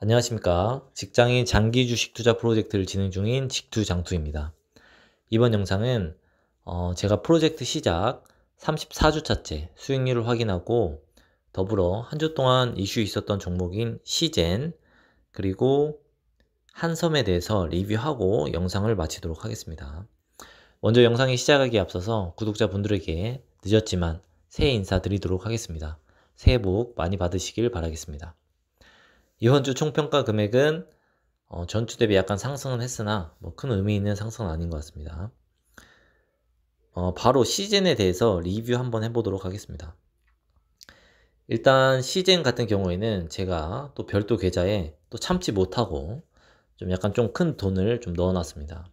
안녕하십니까 직장인 장기 주식 투자 프로젝트를 진행 중인 직투장투입니다 이번 영상은 어, 제가 프로젝트 시작 34주차째 수익률을 확인하고 더불어 한 주 동안 이슈 있었던 종목인 시젠 그리고 한섬에 대해서 리뷰하고 영상을 마치도록 하겠습니다 먼저 영상이 시작하기에 앞서서 구독자분들에게 늦었지만 새해 인사드리도록 하겠습니다 새해 복 많이 받으시길 바라겠습니다 이번 주 총평가 금액은 어, 전주 대비 약간 상승은 했으나 뭐큰 의미 있는 상승은 아닌 것 같습니다. 어, 바로 시젠에 대해서 리뷰 한번 해보도록 하겠습니다. 일단 시젠 같은 경우에는 제가 또 별도 계좌에 또 참지 못하고 좀 약간 좀 큰 돈을 좀 넣어놨습니다.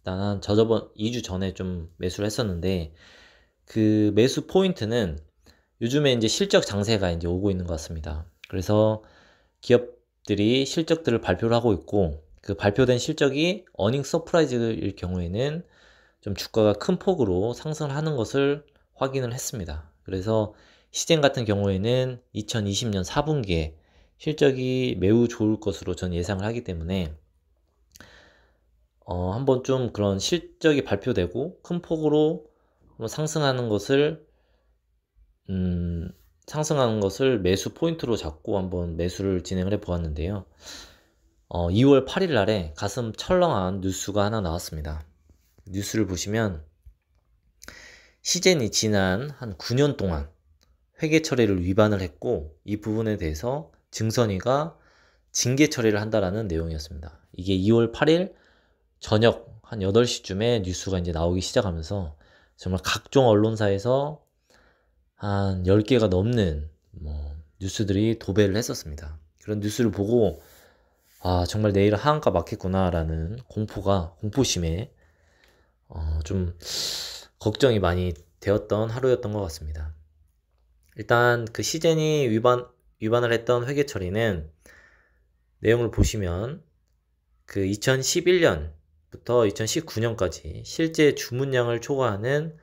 일단 저 저번 2주 전에 좀 매수를 했었는데 그 매수 포인트는 요즘에 이제 실적 장세가 이제 오고 있는 것 같습니다. 그래서 기업들이 실적들을 발표를 하고 있고 그 발표된 실적이 어닝 서프라이즈일 경우에는 좀 주가가 큰 폭으로 상승하는 것을 확인을 했습니다. 그래서 시젠 같은 경우에는 2020년 4분기에 실적이 매우 좋을 것으로 전 예상을 하기 때문에 어, 한번 좀 그런 실적이 발표되고 큰 폭으로 상승하는 것을 음, 상승하는 것을 매수 포인트로 잡고 한번 매수를 진행을 해 보았는데요. 어, 2월 8일 날에 가슴 철렁한 뉴스가 하나 나왔습니다. 뉴스를 보시면 시젠이 지난 한 9년 동안 회계 처리를 위반을 했고 이 부분에 대해서 증선이가 징계 처리를 한다라는 내용이었습니다. 이게 2월 8일 저녁 한 8시쯤에 뉴스가 이제 나오기 시작하면서 정말 각종 언론사에서 한 10개가 넘는 뭐 뉴스들이 도배를 했었습니다. 그런 뉴스를 보고 아 정말 내일 하한가 맞겠구나라는 공포가 공포심에 어, 좀 걱정이 많이 되었던 하루였던 것 같습니다. 일단 그 시젠이 위반 위반을 했던 회계 처리는 내용을 보시면 그 2011년부터 2019년까지 실제 주문량을 초과하는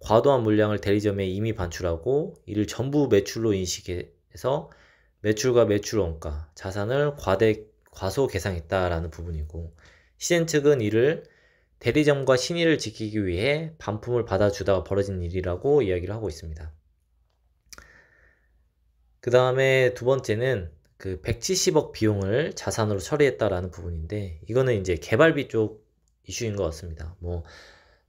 과도한 물량을 대리점에 이미 반출하고 이를 전부 매출로 인식해서 매출과 매출원가, 자산을 과대, 과소 계상했다라는 부분이고 시젠 측은 이를 대리점과 신의를 지키기 위해 반품을 받아주다가 벌어진 일이라고 이야기를 하고 있습니다. 그 다음에 두 번째는 그 170억 비용을 자산으로 처리했다라는 부분인데 이거는 이제 개발비 쪽 이슈인 것 같습니다. 뭐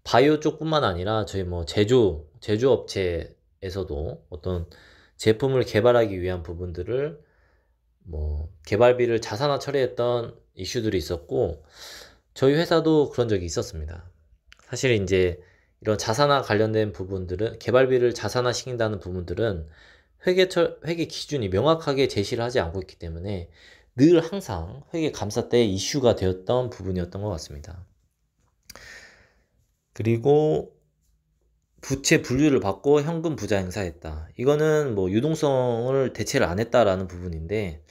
바이오 쪽뿐만 아니라 저희 뭐 제조 제조업체에서도 어떤 제품을 개발하기 위한 부분들을 뭐 개발비를 자산화 처리했던 이슈들이 있었고 저희 회사도 그런 적이 있었습니다. 사실 이제 이런 자산화 관련된 부분들은 개발비를 자산화 시킨다는 부분들은 회계 철 회계 기준이 명확하게 제시를 하지 않고 있기 때문에 늘 항상 회계 감사 때 이슈가 되었던 부분이었던 것 같습니다. 그리고 부채 분류를 받고 현금 부자 행사했다. 이거는 뭐 유동성을 대체를 안 했다라는 부분인데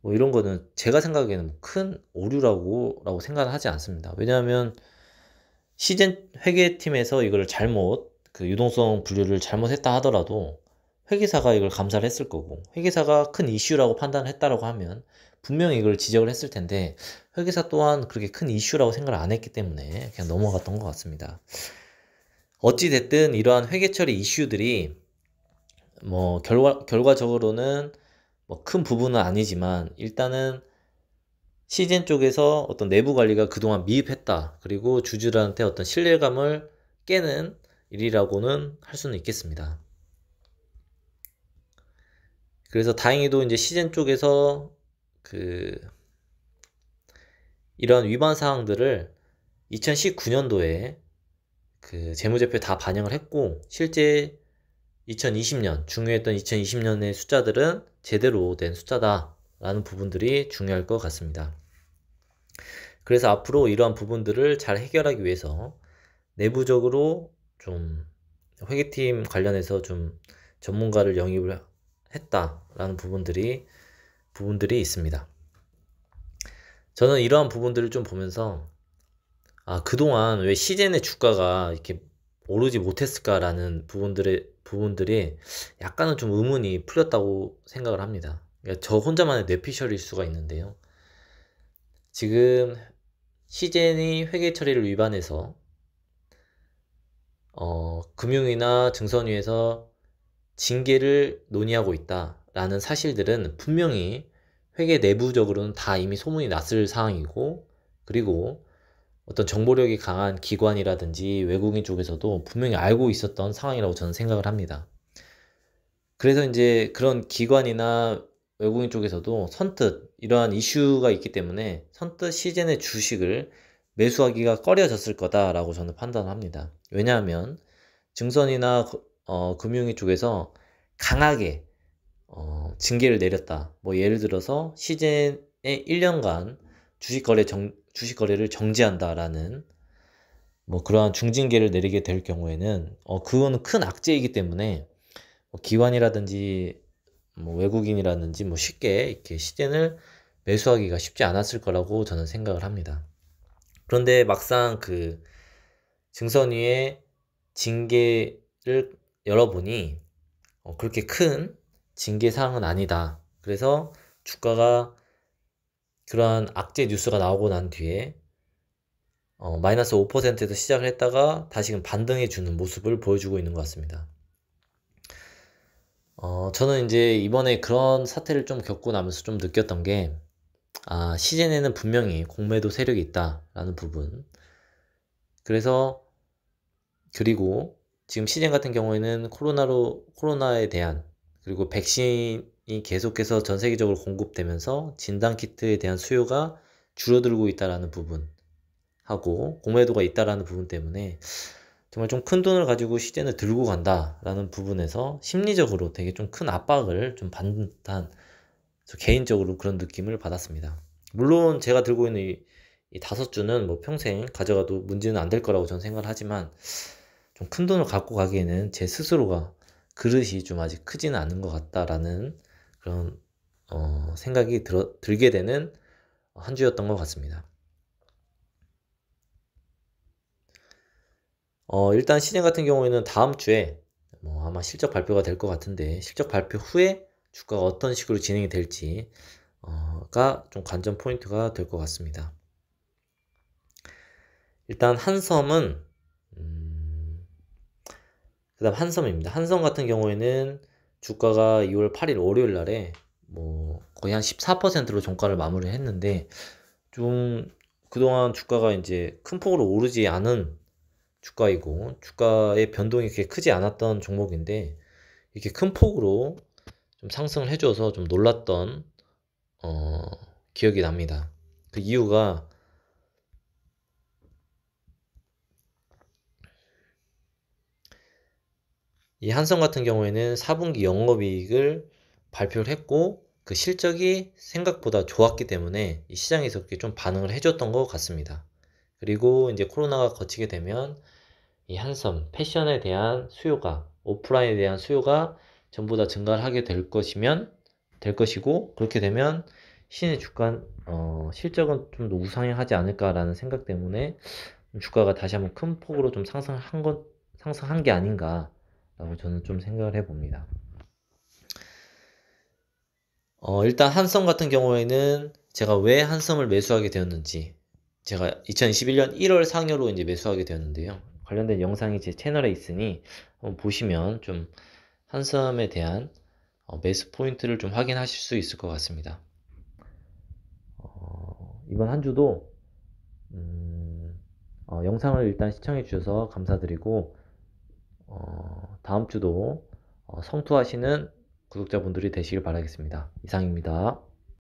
뭐 이런 거는 제가 생각에는 뭐 큰 오류라고 라고 생각을 하지 않습니다. 왜냐하면 시즌 회계팀에서 이걸 잘못 그 유동성 분류를 잘못했다 하더라도 회계사가 이걸 감사를 했을 거고 회계사가 큰 이슈라고 판단을 했다라고 하면 분명히 이걸 지적을 했을 텐데 회계사 또한 그렇게 큰 이슈라고 생각을 안 했기 때문에 그냥 넘어갔던 것 같습니다. 어찌 됐든 이러한 회계 처리 이슈들이 뭐 결과 결과적으로는 뭐 큰 부분은 아니지만 일단은 시즌 쪽에서 어떤 내부 관리가 그동안 미흡했다 그리고 주주들한테 어떤 신뢰감을 깨는 일이라고는 할 수는 있겠습니다. 그래서 다행히도 이제 시즌 쪽에서 그 이런 위반 사항들을 2019년도에 그 재무제표에 다 반영을 했고 실제 2020년 중요했던 2020년의 숫자들은 제대로 된 숫자다라는 부분들이 중요할 것 같습니다. 그래서 앞으로 이러한 부분들을 잘 해결하기 위해서 내부적으로 좀 회계팀 관련해서 좀 전문가를 영입을 했다라는 부분들이 부분들이 있습니다. 저는 이러한 부분들을 좀 보면서 아 그동안 왜 시젠의 주가가 이렇게 오르지 못했을까라는 부분들의 부분들이 약간은 좀 의문이 풀렸다고 생각을 합니다. 그러니까 저 혼자만의 뇌피셜일 수가 있는데요. 지금 시젠이 회계 처리를 위반해서 어, 금융이나 증선위에서 징계를 논의하고 있다라는 사실들은 분명히 회계 내부적으로는 다 이미 소문이 났을 상황이고 그리고 어떤 정보력이 강한 기관이라든지 외국인 쪽에서도 분명히 알고 있었던 상황이라고 저는 생각을 합니다. 그래서 이제 그런 기관이나 외국인 쪽에서도 선뜻 이러한 이슈가 있기 때문에 선뜻 시즌의 주식을 매수하기가 꺼려졌을 거다라고 저는 판단합니다. 왜냐하면 증선이나 어, 금융위 쪽에서 강하게 어, 징계를 내렸다. 뭐 예를 들어서 시즌에 1년간 주식 거래 정, 주식 거래를 정지한다라는 뭐 그러한 중징계를 내리게 될 경우에는 어, 그건 큰 악재이기 때문에 뭐 기관이라든지 뭐 외국인이라든지 뭐 쉽게 이렇게 시즌을 매수하기가 쉽지 않았을 거라고 저는 생각을 합니다. 그런데 막상 그 증선위의 징계를 여러분이 어, 그렇게 큰 징계 사항은 아니다. 그래서 주가가 그러한 악재 뉴스가 나오고 난 뒤에 어, 마이너스 5%에서 시작을 했다가 다시금 반등해 주는 모습을 보여주고 있는 것 같습니다. 어, 저는 이제 이번에 그런 사태를 좀 겪고 나면서 좀 느꼈던 게 아, 시즌에는 분명히 공매도 세력이 있다라는 부분. 그래서 그리고 지금 시즌 같은 경우에는 코로나로 코로나에 대한 그리고 백신이 계속해서 전 세계적으로 공급되면서 진단 키트에 대한 수요가 줄어들고 있다라는 부분 하고 공매도가 있다라는 부분 때문에 정말 좀 큰 돈을 가지고 시즌을 들고 간다라는 부분에서 심리적으로 되게 좀 큰 압박을 좀 받는 듯한 개인적으로 그런 느낌을 받았습니다. 물론 제가 들고 있는 이, 이 다섯 주는 뭐 평생 가져가도 문제는 안 될 거라고 저는 생각을 하지만 좀큰 돈을 갖고 가기에는 제 스스로가 그릇이 좀 아직 크지는 않은 것 같다라는 그런 어, 생각이 들어, 들게 되는 한 주였던 것 같습니다. 어, 일단 시내 같은 경우에는 다음 주에 뭐 아마 실적 발표가 될 것 같은데 실적 발표 후에 주가가 어떤 식으로 진행이 될지 어, 가좀 관전 포인트가 될 것 같습니다. 일단 한섬은 그 다음 한섬입니다. 한섬 같은 경우에는 주가가 2월 8일 월요일 날에 뭐 거의 한 14%로 종가를 마무리 했는데 좀 그동안 주가가 이제 큰 폭으로 오르지 않은 주가이고 주가의 변동이 그렇게 크지 않았던 종목인데 이렇게 큰 폭으로 좀 상승을 해줘서 좀 놀랐던 어, 기억이 납니다. 그 이유가 이 한성 같은 경우에는 4분기 영업이익을 발표를 했고 그 실적이 생각보다 좋았기 때문에 이 시장에서 그렇게 좀 반응을 해줬던 것 같습니다. 그리고 이제 코로나가 거치게 되면 이 한섬 패션에 대한 수요가 오프라인에 대한 수요가 전부 다 증가를 하게 될 것이면 될 것이고 그렇게 되면 신의 주가 어, 실적은 좀 더 우상향하지 않을까라는 생각 때문에 주가가 다시 한번 큰 폭으로 좀 상승한 것 상승한 게 아닌가 라고 저는 좀 생각을 해봅니다. 어, 일단 한섬 같은 경우에는 제가 왜한섬을 매수하게 되었는지 제가 2021년 1월 상여로 이제 매수하게 되었는데요. 관련된 영상이 제 채널에 있으니 한번 보시면 좀한섬에 대한 어, 매수 포인트를 좀 확인하실 수 있을 것 같습니다. 어, 이번 한 주도 음, 어, 영상을 일단 시청해 주셔서 감사드리고 어, 다음 주도 어, 성투하시는 구독자분들이 되시길 바라겠습니다. 이상입니다.